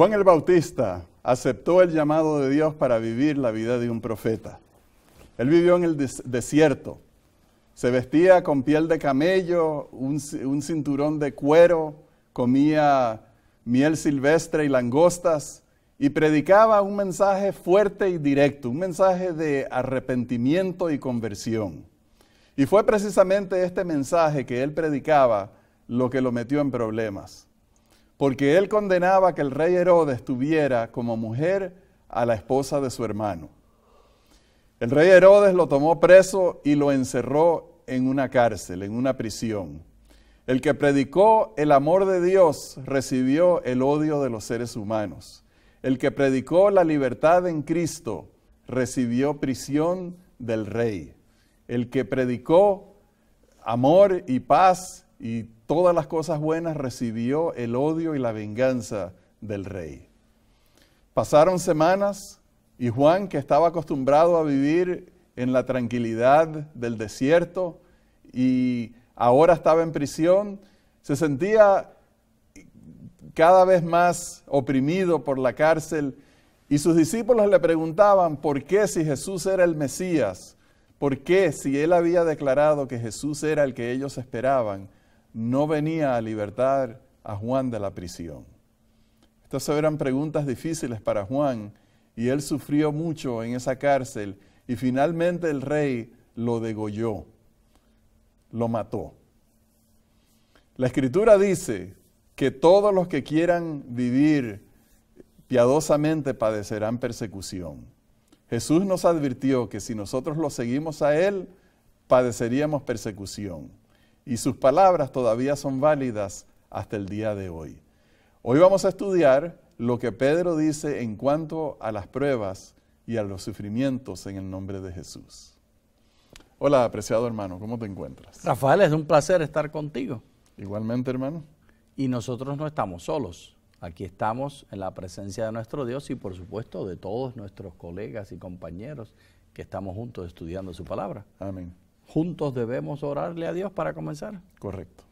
Juan el Bautista aceptó el llamado de Dios para vivir la vida de un profeta. Él vivió en el desierto. Se vestía con piel de camello, un cinturón de cuero, comía miel silvestre y langostas y predicaba un mensaje fuerte y directo, un mensaje de arrepentimiento y conversión. Y fue precisamente este mensaje que él predicaba lo que lo metió en problemas porque él condenaba que el rey Herodes tuviera como mujer a la esposa de su hermano. El rey Herodes lo tomó preso y lo encerró en una cárcel, en una prisión. El que predicó el amor de Dios recibió el odio de los seres humanos. El que predicó la libertad en Cristo recibió prisión del rey. El que predicó amor y paz y todas las cosas buenas recibió el odio y la venganza del rey. Pasaron semanas y Juan, que estaba acostumbrado a vivir en la tranquilidad del desierto y ahora estaba en prisión, se sentía cada vez más oprimido por la cárcel y sus discípulos le preguntaban por qué si Jesús era el Mesías, por qué si él había declarado que Jesús era el que ellos esperaban, no venía a libertar a Juan de la prisión. Estas eran preguntas difíciles para Juan y él sufrió mucho en esa cárcel y finalmente el rey lo degolló, lo mató. La escritura dice que todos los que quieran vivir piadosamente padecerán persecución. Jesús nos advirtió que si nosotros lo seguimos a Él, padeceríamos persecución y sus palabras todavía son válidas hasta el día de hoy. Hoy vamos a estudiar lo que Pedro dice en cuanto a las pruebas y a los sufrimientos en el nombre de Jesús. Hola, apreciado hermano, ¿cómo te encuentras? Rafael, es un placer estar contigo. Igualmente, hermano. Y nosotros no estamos solos. Aquí estamos en la presencia de nuestro Dios y por supuesto de todos nuestros colegas y compañeros que estamos juntos estudiando su palabra. Amén juntos debemos orarle a Dios para comenzar. Correcto.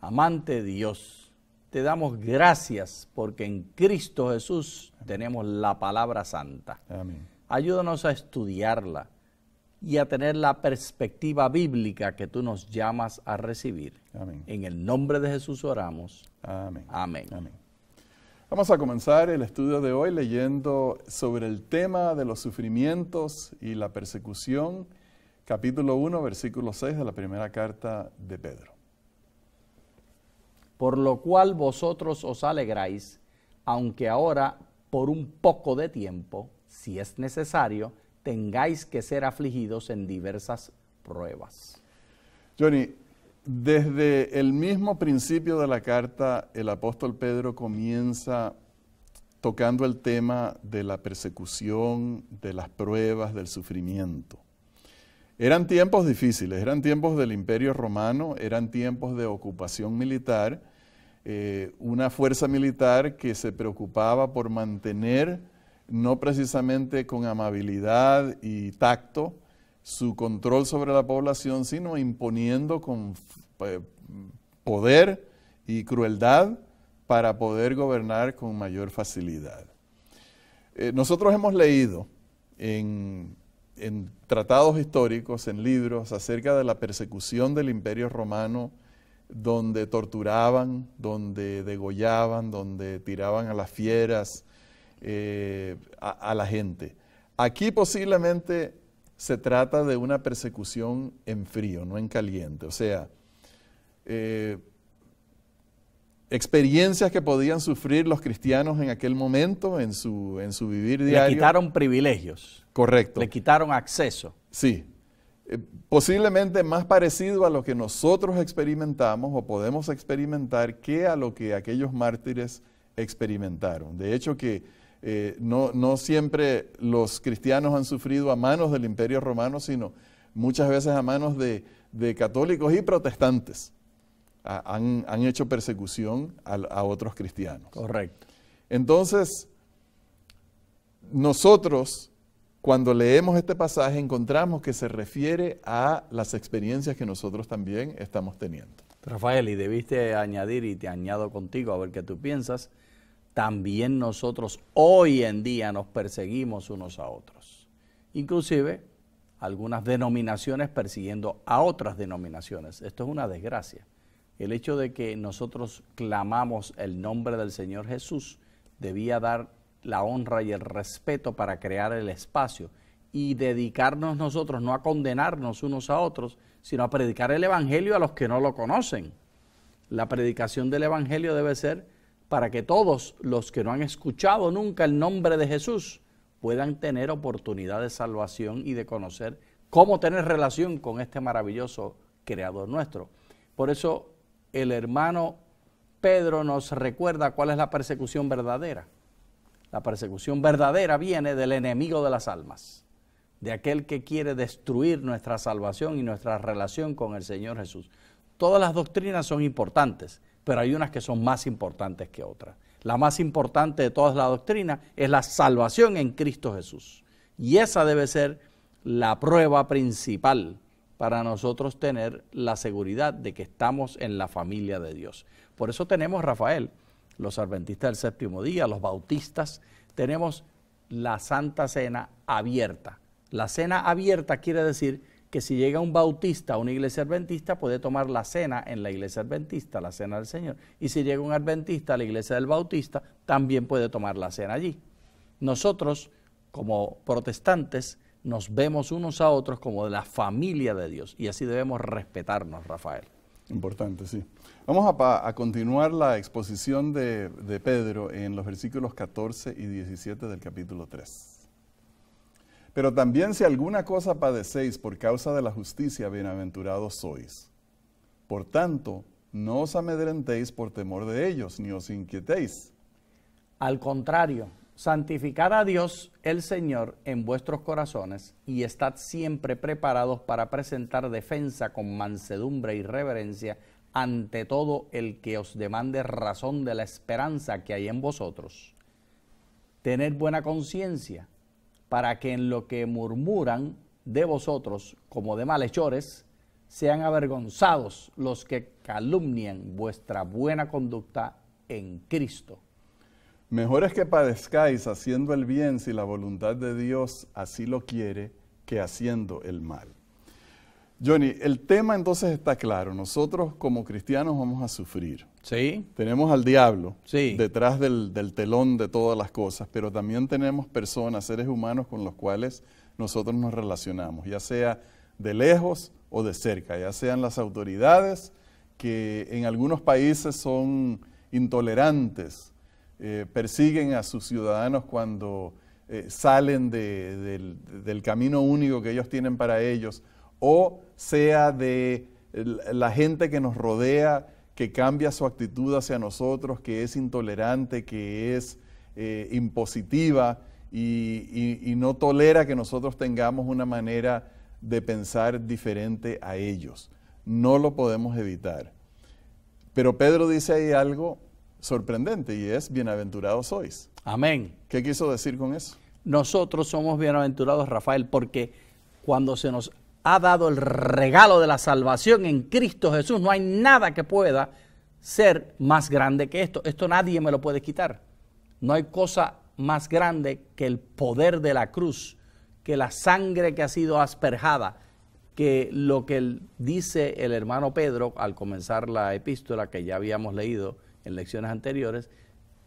Amante Dios, te damos gracias porque en Cristo Jesús tenemos la palabra santa. Amén. Ayúdanos a estudiarla y a tener la perspectiva bíblica que tú nos llamas a recibir. Amén. En el nombre de Jesús oramos. Amén. Amén. Vamos a comenzar el estudio de hoy leyendo sobre el tema de los sufrimientos y la persecución capítulo 1, versículo 6 de la primera carta de Pedro. Por lo cual vosotros os alegráis, aunque ahora por un poco de tiempo, si es necesario, tengáis que ser afligidos en diversas pruebas. Johnny, desde el mismo principio de la carta, el apóstol Pedro comienza tocando el tema de la persecución, de las pruebas, del sufrimiento. Eran tiempos difíciles, eran tiempos del imperio romano, eran tiempos de ocupación militar, eh, una fuerza militar que se preocupaba por mantener, no precisamente con amabilidad y tacto, su control sobre la población, sino imponiendo con eh, poder y crueldad para poder gobernar con mayor facilidad. Eh, nosotros hemos leído en en tratados históricos, en libros acerca de la persecución del imperio romano, donde torturaban, donde degollaban, donde tiraban a las fieras, eh, a, la gente. Aquí posiblemente se trata de una persecución en frío, no en caliente. O sea, eh, experiencias que podían sufrir los cristianos en aquel momento, en su, en su vivir diario. Le quitaron privilegios. Correcto. Le quitaron acceso. Sí. Eh, posiblemente más parecido a lo que nosotros experimentamos o podemos experimentar que a lo que aquellos mártires experimentaron. De hecho que eh, no, siempre los cristianos han sufrido a manos del imperio romano, sino muchas veces a manos de, de católicos y protestantes han, hecho persecución a, a otros cristianos. Correcto. Entonces, nosotros cuando leemos este pasaje encontramos que se refiere a las experiencias que nosotros también estamos teniendo. Rafael, y debiste añadir, y te añado contigo a ver qué tú piensas, también nosotros hoy en día nos perseguimos unos a otros. Inclusive algunas denominaciones persiguiendo a otras denominaciones. Esto es una desgracia el hecho de que nosotros clamamos el nombre del Señor Jesús debía dar la honra y el respeto para crear el espacio y dedicarnos nosotros no a condenarnos unos a otros, sino a predicar el Evangelio a los que no lo conocen. La predicación del Evangelio debe ser para que todos los que no han escuchado nunca el nombre de Jesús puedan tener oportunidad de salvación y de conocer cómo tener relación con este maravilloso Creador nuestro. Por eso el hermano Pedro nos recuerda cuál es la persecución verdadera. La persecución verdadera viene del enemigo de las almas, de aquel que quiere destruir nuestra salvación y nuestra relación con el Señor Jesús. Todas las doctrinas son importantes, pero hay unas que son más importantes que otras. La más importante de todas las doctrinas es la salvación en Cristo Jesús. Y esa debe ser la prueba principal para nosotros tener la seguridad de que estamos en la familia de Dios. Por eso tenemos, Rafael, los adventistas del séptimo día, los bautistas, tenemos la Santa Cena abierta. La cena abierta quiere decir que si llega un bautista a una iglesia adventista, puede tomar la cena en la iglesia adventista, la cena del Señor. Y si llega un adventista a la iglesia del bautista, también puede tomar la cena allí. Nosotros, como protestantes, nos vemos unos a otros como de la familia de Dios. Y así debemos respetarnos, Rafael. Importante, sí. Vamos a, continuar la exposición de, de Pedro en los versículos 14 y 17 del capítulo 3. Pero también si alguna cosa padecéis por causa de la justicia, bienaventurados sois. Por tanto, no os amedrentéis por temor de ellos, ni os inquietéis. Al contrario, santificad a Dios el Señor en vuestros corazones y estad siempre preparados para presentar defensa con mansedumbre y reverencia ante todo el que os demande razón de la esperanza que hay en vosotros. Tened buena conciencia para que en lo que murmuran de vosotros como de malhechores, sean avergonzados los que calumnian vuestra buena conducta en Cristo. Mejor es que padezcáis haciendo el bien si la voluntad de Dios así lo quiere que haciendo el mal. Johnny, el tema entonces está claro. Nosotros como cristianos vamos a sufrir. Sí. Tenemos al diablo detrás del, del, telón de todas las cosas, pero también tenemos personas, seres humanos con los cuales nosotros nos relacionamos, ya sea de lejos o de cerca, ya sean las autoridades que en algunos países son intolerantes eh, persiguen a sus ciudadanos cuando eh, salen del, camino único que ellos tienen para ellos, o sea de la gente que nos rodea, que cambia su actitud hacia nosotros, que es intolerante, que es eh, impositiva y no tolera que nosotros tengamos una manera de pensar diferente a ellos. No lo podemos evitar. Pero Pedro dice ahí algo sorprendente y es bienaventurados sois. Amén. ¿Qué quiso decir con eso? Nosotros somos bienaventurados, Rafael, porque cuando se nos ha dado el regalo de la salvación en Cristo Jesús, no hay nada que pueda ser más grande que esto. Esto nadie me lo puede quitar. No hay cosa más grande que el poder de la cruz, que la sangre que ha sido asperjada, que lo que dice el hermano Pedro al comenzar la epístola que ya habíamos leído, en lecciones anteriores,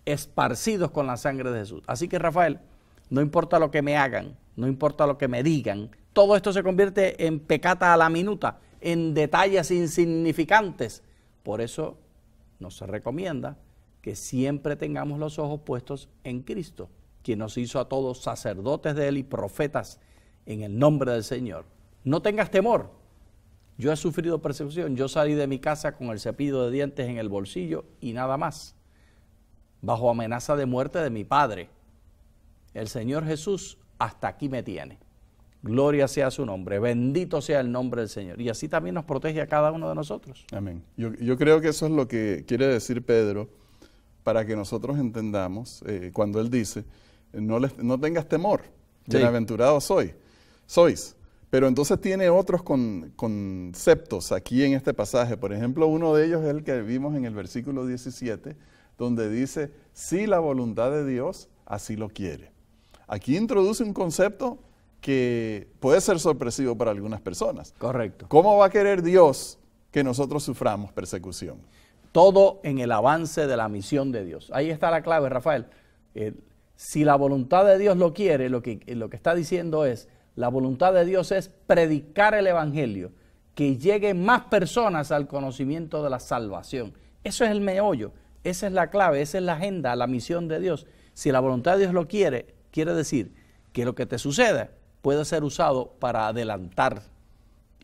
esparcidos con la sangre de Jesús. Así que Rafael, no importa lo que me hagan, no importa lo que me digan, todo esto se convierte en pecata a la minuta, en detalles insignificantes. Por eso nos recomienda que siempre tengamos los ojos puestos en Cristo, quien nos hizo a todos sacerdotes de Él y profetas en el nombre del Señor. No tengas temor, yo he sufrido persecución, yo salí de mi casa con el cepillo de dientes en el bolsillo y nada más, bajo amenaza de muerte de mi padre. El Señor Jesús hasta aquí me tiene. Gloria sea su nombre, bendito sea el nombre del Señor. Y así también nos protege a cada uno de nosotros. Amén. Yo, creo que eso es lo que quiere decir Pedro para que nosotros entendamos eh, cuando él dice, no, no tengas temor, bienaventurado soy, sois. Pero entonces tiene otros conceptos aquí en este pasaje. Por ejemplo, uno de ellos es el que vimos en el versículo 17, donde dice, si la voluntad de Dios así lo quiere. Aquí introduce un concepto que puede ser sorpresivo para algunas personas. Correcto. ¿Cómo va a querer Dios que nosotros suframos persecución? Todo en el avance de la misión de Dios. Ahí está la clave, Rafael. Eh, si la voluntad de Dios lo quiere, lo que, lo que está diciendo es, la voluntad de Dios es predicar el Evangelio, que lleguen más personas al conocimiento de la salvación. Eso es el meollo, esa es la clave, esa es la agenda, la misión de Dios. Si la voluntad de Dios lo quiere, quiere decir que lo que te suceda puede ser usado para adelantar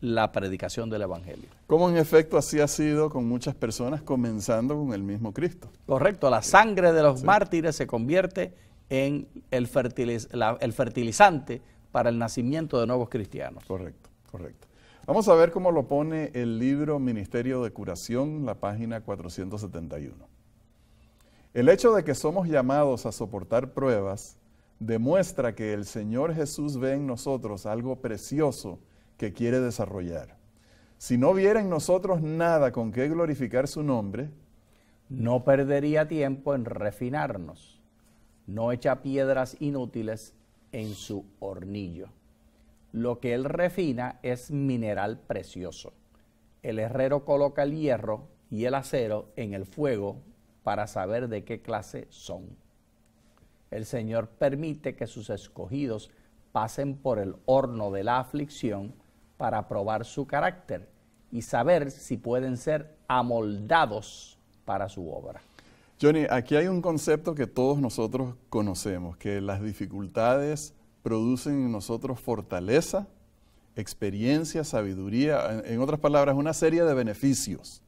la predicación del Evangelio. Como en efecto así ha sido con muchas personas, comenzando con el mismo Cristo. Correcto, la sangre de los mártires se convierte en el fertilizante para el nacimiento de nuevos cristianos. Correcto, correcto. Vamos a ver cómo lo pone el libro Ministerio de Curación, la página 471. El hecho de que somos llamados a soportar pruebas demuestra que el Señor Jesús ve en nosotros algo precioso que quiere desarrollar. Si no viera en nosotros nada con que glorificar su nombre, no perdería tiempo en refinarnos. No echa piedras inútiles en su hornillo. Lo que él refina es mineral precioso. El herrero coloca el hierro y el acero en el fuego para saber de qué clase son. El Señor permite que sus escogidos pasen por el horno de la aflicción para probar su carácter y saber si pueden ser amoldados para su obra. Johnny, aquí hay un concepto que todos nosotros conocemos, que las dificultades producen en nosotros fortaleza, experiencia, sabiduría, en, otras palabras, una serie de beneficios.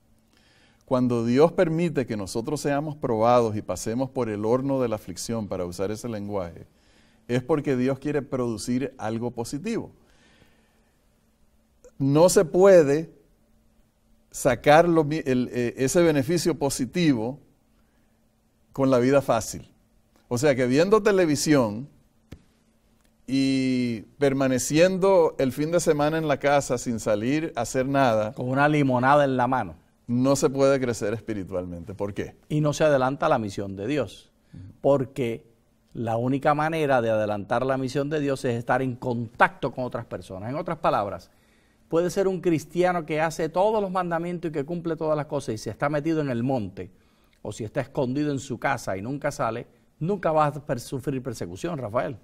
Cuando Dios permite que nosotros seamos probados y pasemos por el horno de la aflicción, para usar ese lenguaje, es porque Dios quiere producir algo positivo. No se puede sacar eh, ese beneficio positivo con la vida fácil. O sea que viendo televisión y permaneciendo el fin de semana en la casa sin salir a hacer nada. Con una limonada en la mano. No se puede crecer espiritualmente. ¿Por qué? Y no se adelanta la misión de Dios. Porque la única manera de adelantar la misión de Dios es estar en contacto con otras personas. En otras palabras, puede ser un cristiano que hace todos los mandamientos y que cumple todas las cosas y se está metido en el monte o si está escondido en su casa y nunca sale, nunca va a sufrir persecución, Rafael.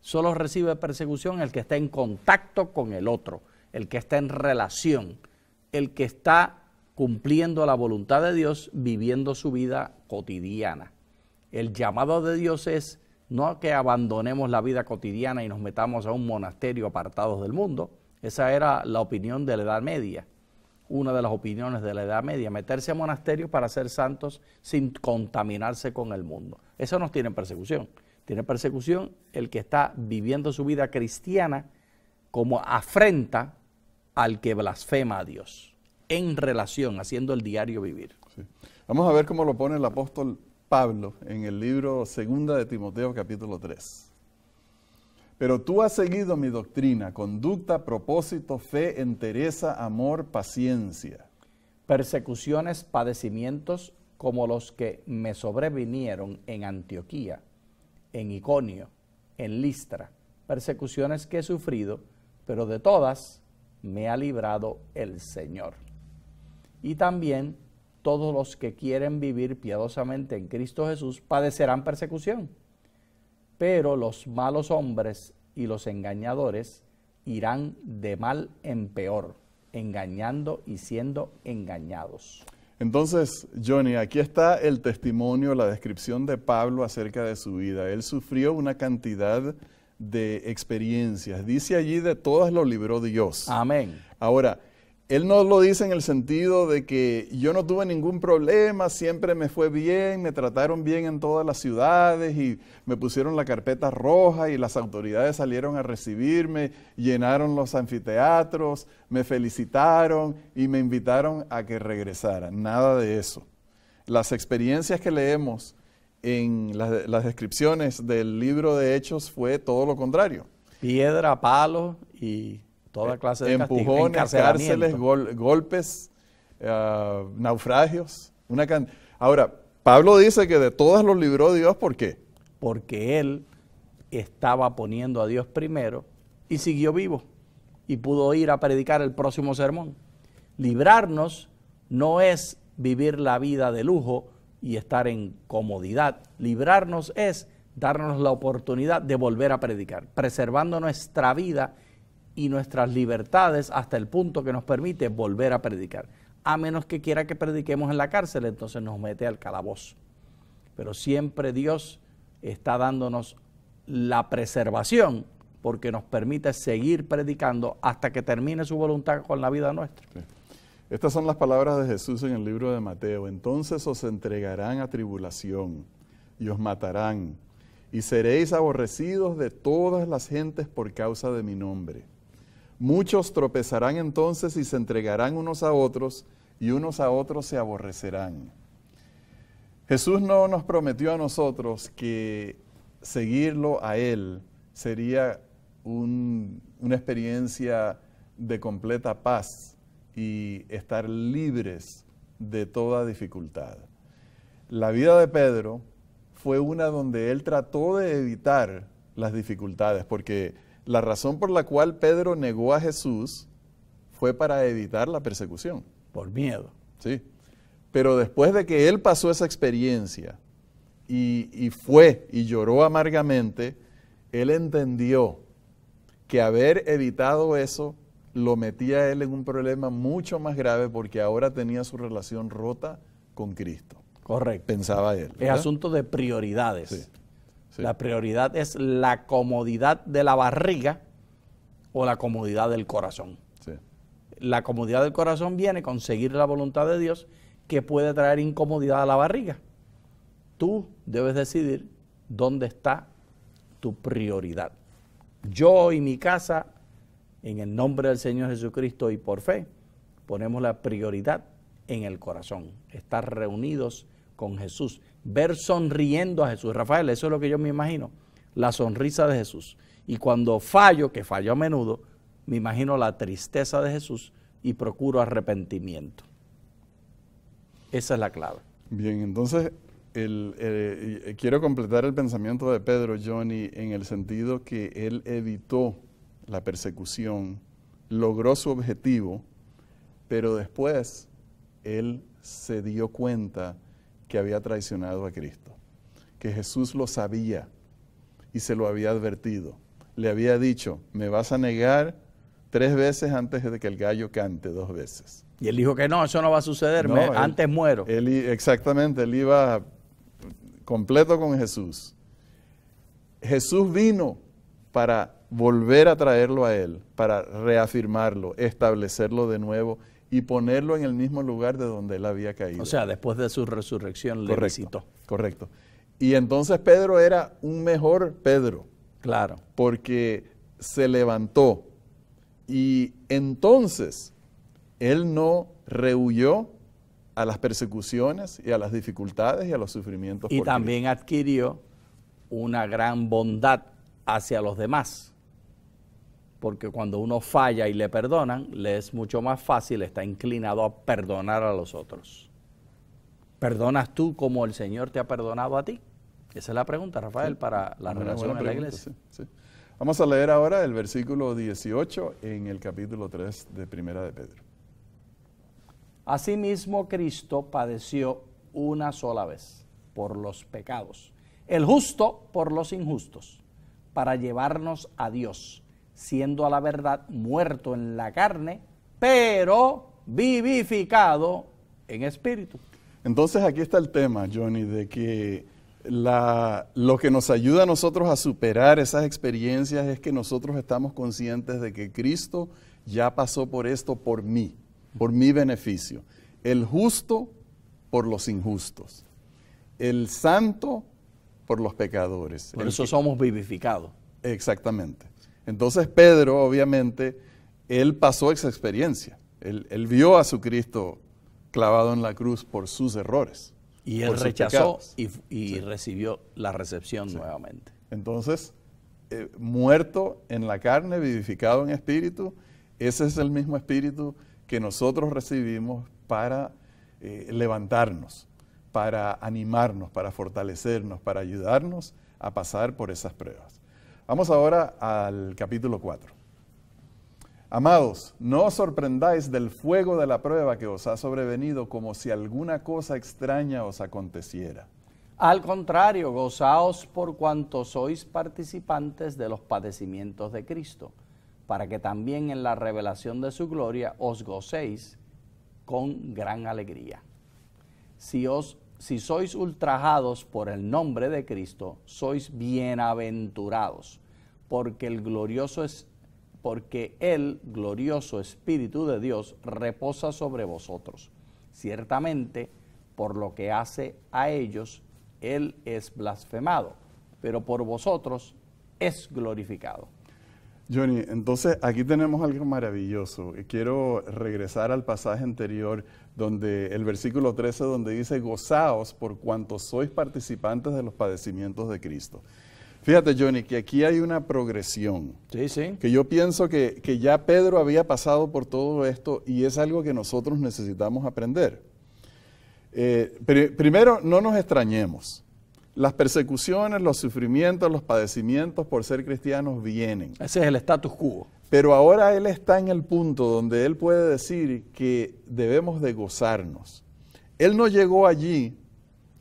Solo recibe persecución el que está en contacto con el otro, el que está en relación, el que está cumpliendo la voluntad de Dios, viviendo su vida cotidiana. El llamado de Dios es no que abandonemos la vida cotidiana y nos metamos a un monasterio apartados del mundo. Esa era la opinión de la Edad Media una de las opiniones de la Edad Media, meterse a monasterios para ser santos sin contaminarse con el mundo. Eso no tiene persecución. Tiene persecución el que está viviendo su vida cristiana como afrenta al que blasfema a Dios, en relación, haciendo el diario vivir. Vamos a ver cómo lo pone el apóstol Pablo en el libro Segunda de Timoteo capítulo 3. Pero tú has seguido mi doctrina, conducta, propósito, fe, entereza, amor, paciencia. Persecuciones, padecimientos como los que me sobrevinieron en Antioquía, en Iconio, en Listra. Persecuciones que he sufrido, pero de todas me ha librado el Señor. Y también todos los que quieren vivir piadosamente en Cristo Jesús padecerán persecución pero los malos hombres y los engañadores irán de mal en peor, engañando y siendo engañados. Entonces, Johnny, aquí está el testimonio, la descripción de Pablo acerca de su vida. Él sufrió una cantidad de experiencias. Dice allí, de todas lo libró Dios. Amén. Ahora, él no lo dice en el sentido de que yo no tuve ningún problema, siempre me fue bien, me trataron bien en todas las ciudades y me pusieron la carpeta roja y las autoridades salieron a recibirme, llenaron los anfiteatros, me felicitaron y me invitaron a que regresara. Nada de eso. Las experiencias que leemos en las descripciones del libro de Hechos fue todo lo contrario. Piedra, palo y toda eh, clase de empujones, cárceles, golpes, eh, naufragios. Una Ahora, Pablo dice que de todas los libró Dios, ¿por qué? Porque él estaba poniendo a Dios primero y siguió vivo y pudo ir a predicar el próximo sermón. Librarnos no es vivir la vida de lujo y estar en comodidad. Librarnos es darnos la oportunidad de volver a predicar, preservando nuestra vida y nuestras libertades hasta el punto que nos permite volver a predicar. A menos que quiera que prediquemos en la cárcel, entonces nos mete al calabozo. Pero siempre Dios está dándonos la preservación porque nos permite seguir predicando hasta que termine su voluntad con la vida nuestra. Estas son las palabras de Jesús en el libro de Mateo. Entonces os entregarán a tribulación y os matarán y seréis aborrecidos de todas las gentes por causa de mi nombre Muchos tropezarán entonces y se entregarán unos a otros y unos a otros se aborrecerán. Jesús no nos prometió a nosotros que seguirlo a Él sería una experiencia de completa paz y estar libres de toda dificultad. La vida de Pedro fue una donde él trató de evitar las dificultades, porque la razón por la cual Pedro negó a Jesús fue para evitar la persecución. Por miedo. Sí. Pero después de que él pasó esa experiencia y, fue y lloró amargamente, él entendió que haber evitado eso lo metía a él en un problema mucho más grave porque ahora tenía su relación rota con Cristo. Correcto. Pensaba él. Es asunto de prioridades. Sí. La prioridad es la comodidad de la barriga o la comodidad del corazón. La comodidad del corazón viene con seguir la voluntad de Dios que puede traer incomodidad a la barriga. Tú debes decidir dónde está tu prioridad. Yo y mi casa, en el nombre del Señor Jesucristo y por fe, ponemos la prioridad en el corazón, estar reunidos con Jesús ver sonriendo a Jesús. Rafael, eso es lo que yo me imagino, la sonrisa de Jesús. Y cuando fallo, que fallo a menudo, me imagino la tristeza de Jesús y procuro arrepentimiento. Esa es la clave. Bien, entonces eh, quiero completar el pensamiento de Pedro, Johnny, en el sentido que él evitó la persecución, logró su objetivo, pero después él se dio cuenta que había traicionado a Cristo, que Jesús lo sabía y se lo había advertido. Le había dicho, me vas a negar tres veces antes de que el gallo cante dos veces. Y él dijo que no, eso no va a suceder, antes muero. Él, exactamente, él iba completo con Jesús. Jesús vino para volver a traerlo a él, para reafirmarlo, establecerlo de nuevo y ponerlo en el mismo lugar de donde él había caído. O sea, después de su resurrección le recitó. Correcto. Y entonces Pedro era un mejor Pedro. Claro. Porque se levantó. Y entonces él no rehuyó a las persecuciones y a las dificultades y a los sufrimientos. Y también adquirió una gran bondad hacia los demás porque cuando uno falla y le perdonan, le es mucho más fácil, está inclinado a perdonar a los otros. ¿Perdonas tú como el Señor te ha perdonado a ti? Esa es la pregunta, Rafael, para la relación en la iglesia. Vamos a leer ahora el versículo 18 en el capítulo 3 de Primera de Pedro. Asimismo, Cristo padeció una sola vez por los pecados, el justo por los injustos, para llevarnos a Dios siendo a la verdad muerto en la carne, pero vivificado en espíritu. Entonces aquí está el tema, Johnny, de que lo que nos ayuda a nosotros a superar esas experiencias es que nosotros estamos conscientes de que Cristo ya pasó por esto por mí, por mi beneficio. El justo por los injustos. El santo por los pecadores. Por eso somos vivificados. Exactamente. Entonces Pedro, obviamente, él pasó esa experiencia. Él, vio a su Cristo clavado en la cruz por sus errores. Y él rechazó y, recibió la recepción nuevamente. Entonces, eh, muerto en la carne, vivificado en espíritu, ese es el mismo espíritu que nosotros recibimos para eh, levantarnos, para animarnos, para fortalecernos, para ayudarnos a pasar por esas pruebas. Vamos ahora al capítulo 4. Amados, no os sorprendáis del fuego de la prueba que os ha sobrevenido como si alguna cosa extraña os aconteciera. Al contrario, gozaos por cuanto sois participantes de los padecimientos de Cristo, para que también en la revelación de su gloria os gocéis con gran alegría. Si os si sois ultrajados por el nombre de Cristo, sois bienaventurados, porque el glorioso es porque el glorioso espíritu de Dios reposa sobre vosotros. Ciertamente, por lo que hace a ellos, él es blasfemado, pero por vosotros es glorificado. Johnny, entonces aquí tenemos algo maravilloso. Quiero regresar al pasaje anterior donde el versículo 13 donde dice, gozaos por cuanto sois participantes de los padecimientos de Cristo. Fíjate, Johnny, que aquí hay una progresión. Sí, sí. Que yo pienso que, ya Pedro había pasado por todo esto y es algo que nosotros necesitamos aprender. Eh, primero, no nos extrañemos. Las persecuciones, los sufrimientos, los padecimientos por ser cristianos vienen. Ese es el status quo. Pero ahora Él está en el punto donde Él puede decir que debemos de gozarnos. Él no llegó allí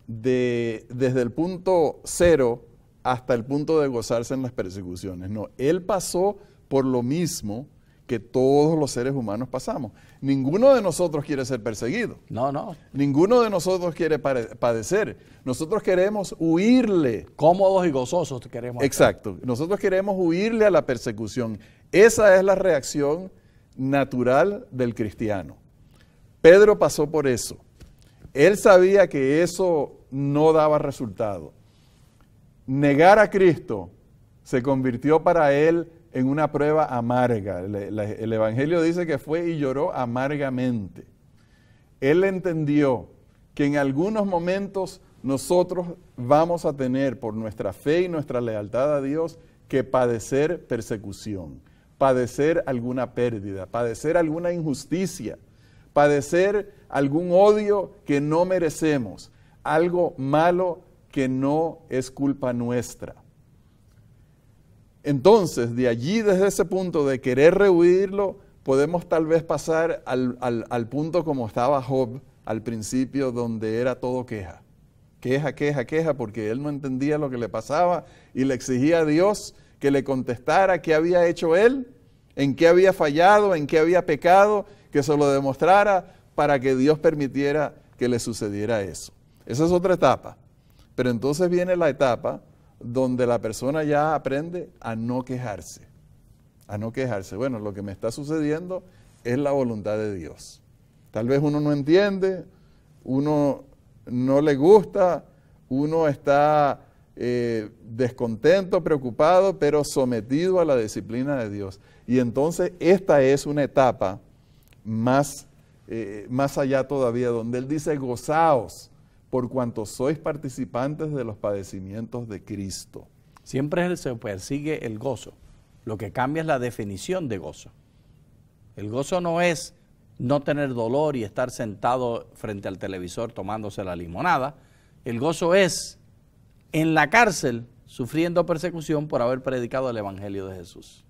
de, desde el punto cero hasta el punto de gozarse en las persecuciones. No, Él pasó por lo mismo que todos los seres humanos pasamos. Ninguno de nosotros quiere ser perseguido. No, no. Ninguno de nosotros quiere padecer. Nosotros queremos huirle. Cómodos y gozosos queremos. Exacto. Nosotros queremos huirle a la persecución. Esa es la reacción natural del cristiano. Pedro pasó por eso. Él sabía que eso no daba resultado. Negar a Cristo se convirtió para él en una prueba amarga. El, Evangelio dice que fue y lloró amargamente. Él entendió que en algunos momentos nosotros vamos a tener por nuestra fe y nuestra lealtad a Dios que padecer persecución padecer alguna pérdida, padecer alguna injusticia, padecer algún odio que no merecemos, algo malo que no es culpa nuestra. Entonces, de allí, desde ese punto de querer rehuirlo, podemos tal vez pasar al, al punto como estaba Job al principio, donde era todo queja. Queja, queja, queja, porque él no entendía lo que le pasaba y le exigía a Dios que le contestara qué había hecho él en qué había fallado, en qué había pecado, que se lo demostrara para que Dios permitiera que le sucediera eso. Esa es otra etapa. Pero entonces viene la etapa donde la persona ya aprende a no quejarse, a no quejarse. Bueno, lo que me está sucediendo es la voluntad de Dios. Tal vez uno no entiende, uno no le gusta, uno está eh, descontento, preocupado, pero sometido a la disciplina de Dios. Y entonces esta es una etapa más, eh, más allá todavía, donde Él dice, gozaos por cuanto sois participantes de los padecimientos de Cristo. Siempre se persigue el gozo. Lo que cambia es la definición de gozo. El gozo no es no tener dolor y estar sentado frente al televisor tomándose la limonada. El gozo es en la cárcel sufriendo persecución por haber predicado el Evangelio de Jesús.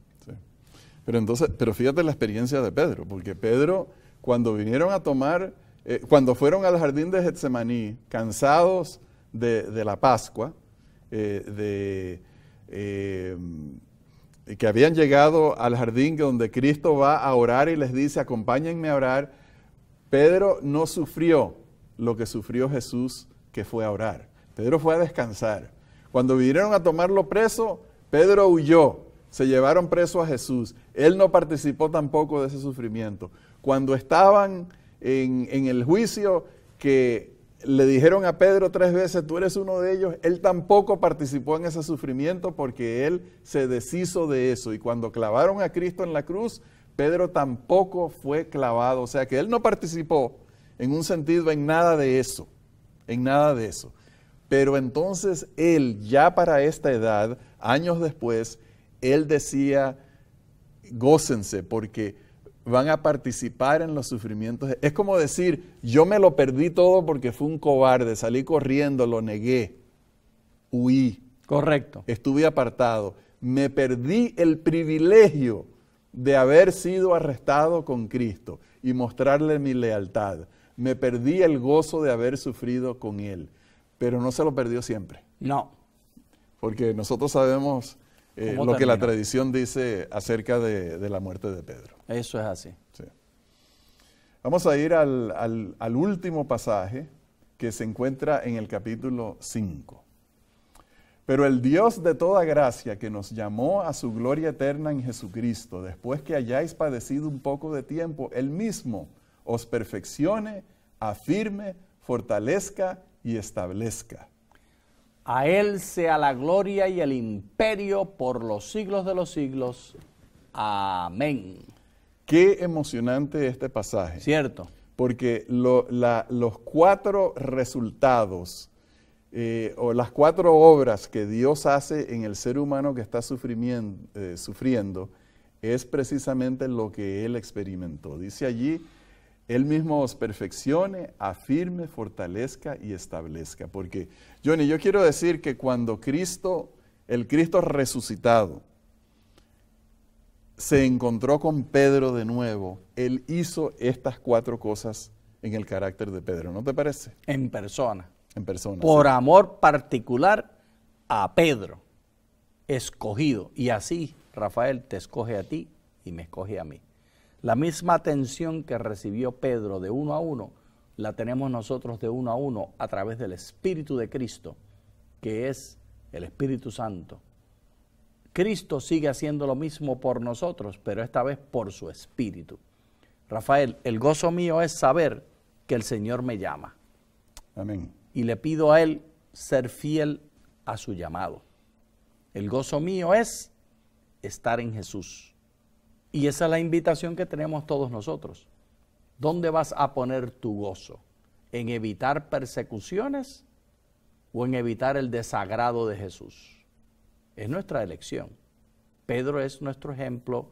Pero entonces, pero fíjate la experiencia de Pedro, porque Pedro, cuando vinieron a tomar, eh, cuando fueron al jardín de Getsemaní, cansados de, la Pascua, eh, de eh, que habían llegado al jardín donde Cristo va a orar y les dice, acompáñenme a orar, Pedro no sufrió lo que sufrió Jesús que fue a orar. Pedro fue a descansar. Cuando vinieron a tomarlo preso, Pedro huyó. Se llevaron preso a Jesús. Él no participó tampoco de ese sufrimiento. Cuando estaban en, el juicio que le dijeron a Pedro tres veces, tú eres uno de ellos, él tampoco participó en ese sufrimiento porque él se deshizo de eso. Y cuando clavaron a Cristo en la cruz, Pedro tampoco fue clavado. O sea que él no participó en un sentido en nada de eso, en nada de eso. Pero entonces él, ya para esta edad, años después, él decía, gócense porque van a participar en los sufrimientos. Es como decir, yo me lo perdí todo porque fui un cobarde, salí corriendo, lo negué, huí. Correcto. Estuve apartado. Me perdí el privilegio de haber sido arrestado con Cristo y mostrarle mi lealtad. Me perdí el gozo de haber sufrido con Él pero no se lo perdió siempre. No. Porque nosotros sabemos eh, lo que la tradición dice acerca de, la muerte de Pedro. Eso es así. Vamos a ir al, al último pasaje que se encuentra en el capítulo 5. Pero el Dios de toda gracia que nos llamó a su gloria eterna en Jesucristo, después que hayáis padecido un poco de tiempo, Él mismo os perfeccione, afirme, fortalezca y establezca. A Él sea la gloria y el imperio por los siglos de los siglos. Amén. Qué emocionante este pasaje. Cierto. Porque los cuatro resultados eh, o las cuatro obras que Dios hace en el ser humano que está eh, sufriendo es precisamente lo que Él experimentó. Dice allí él mismo os perfeccione, afirme, fortalezca y establezca. Porque, Johnny, yo quiero decir que cuando Cristo, el Cristo resucitado, se encontró con Pedro de nuevo, Él hizo estas cuatro cosas en el carácter de Pedro, ¿no te parece? En persona. En persona. Por amor particular a Pedro, escogido. Y así, Rafael, te escoge a ti y me escoge a mí. La misma atención que recibió Pedro de uno a uno, la tenemos nosotros de uno a uno a través del Espíritu de Cristo, que es el Espíritu Santo. Cristo sigue haciendo lo mismo por nosotros, pero esta vez por su Espíritu. Rafael, el gozo mío es saber que el Señor me llama. Amén. Y le pido a Él ser fiel a su llamado. El gozo mío es estar en Jesús. Y esa es la invitación que tenemos todos nosotros. ¿Dónde vas a poner tu gozo? ¿En evitar persecuciones o en evitar el desagrado de Jesús? Es nuestra elección. Pedro es nuestro ejemplo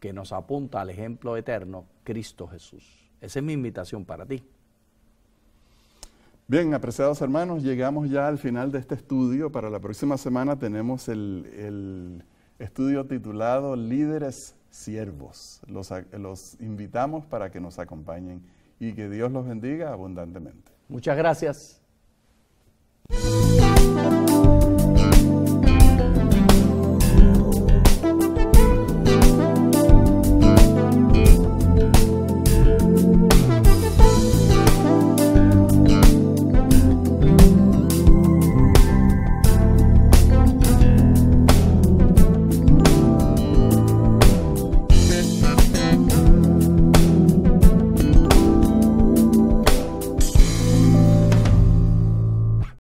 que nos apunta al ejemplo eterno, Cristo Jesús. Esa es mi invitación para ti. Bien, apreciados hermanos, llegamos ya al final de este estudio. Para la próxima semana tenemos el, estudio titulado Líderes siervos. Los, los invitamos para que nos acompañen y que Dios los bendiga abundantemente. Muchas gracias.